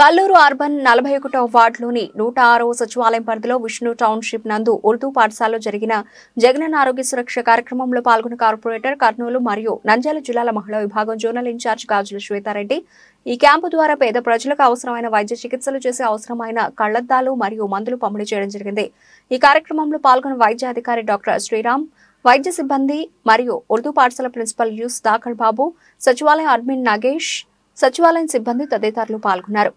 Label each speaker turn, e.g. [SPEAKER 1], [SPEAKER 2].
[SPEAKER 1] Kalluru urban నలభై ఒకటో వార్డులోని నూట ఆరో సచివాలయం పరిధిలో విష్ణు టౌన్షిప్ నందు ఉర్దూ పాఠశాలలో జరిగిన జగనన్న ఆరోగ్య సురక్ష కార్యక్రమంలో పాల్గొన్న కార్పొరేటర్ కర్నూలు మరియు నంద్యాల జిల్లాల మహిళా విభాగం జోనల్ ఇన్ఛార్జ్ గాజుల శ్వేతారెడ్డి ఈ క్యాంపు ద్వారా పేద ప్రజలకు అవసరమైన వైద్య చికిత్సలు చేసే అవసరమైన కళ్లద్దాలు మరియు మందులు పంపిణీ చేయడం జరిగింది ఈ కార్యక్రమంలో పాల్గొన్న వైద్యాధికారి డాక్టర్ శ్రీరామ్ వైద్య సిబ్బంది మరియు ఉర్దూ పాఠశాల ప్రిన్సిపల్ యూస్ దాఖర్ బాబు సచివాలయం అడ్మిన్ నాగేష్ సచివాలయం సిబ్బంది తదితరులు పాల్గొన్నారు